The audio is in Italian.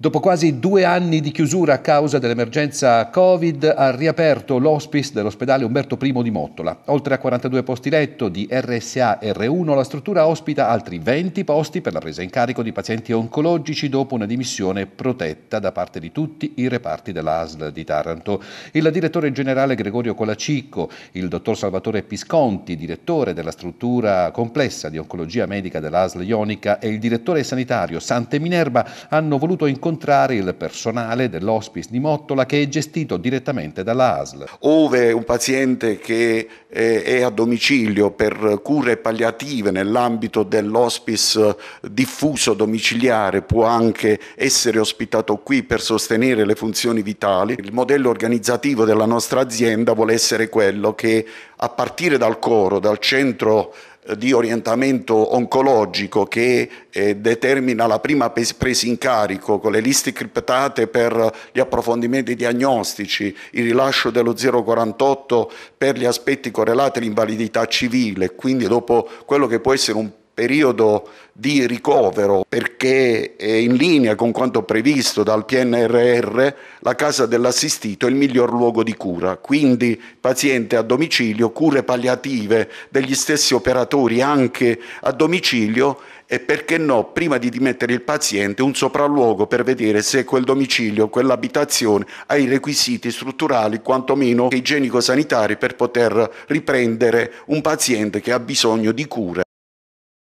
Dopo quasi due anni di chiusura a causa dell'emergenza Covid, ha riaperto l'hospice dell'ospedale Umberto I di Mottola. Oltre a 42 posti letto di RSA R1, la struttura ospita altri 20 posti per la presa in carico di pazienti oncologici dopo una dimissione protetta da parte di tutti i reparti dell'ASL di Taranto. Il direttore generale Gregorio Colacicco, il dottor Salvatore Pisconti, direttore della struttura complessa di oncologia medica dell'ASL Ionica e il direttore sanitario Sante Minerva hanno voluto incontrare incontrare il personale dell'hospice di Mottola che è gestito direttamente dalla ASL. Ove un paziente che eh, è a domicilio per cure palliative nell'ambito dell'hospice eh, diffuso domiciliare può anche essere ospitato qui per sostenere le funzioni vitali. Il modello organizzativo della nostra azienda vuole essere quello che a partire dal coro, dal centro di orientamento oncologico che eh, determina la prima presa in carico con le liste criptate per gli approfondimenti diagnostici, il rilascio dello 048 per gli aspetti correlati all'invalidità civile, quindi dopo quello che può essere un periodo di ricovero perché è in linea con quanto previsto dal PNRR la casa dell'assistito è il miglior luogo di cura, quindi paziente a domicilio, cure palliative degli stessi operatori anche a domicilio e perché no, prima di dimettere il paziente, un sopralluogo per vedere se quel domicilio, quell'abitazione ha i requisiti strutturali quantomeno igienico-sanitari per poter riprendere un paziente che ha bisogno di cure.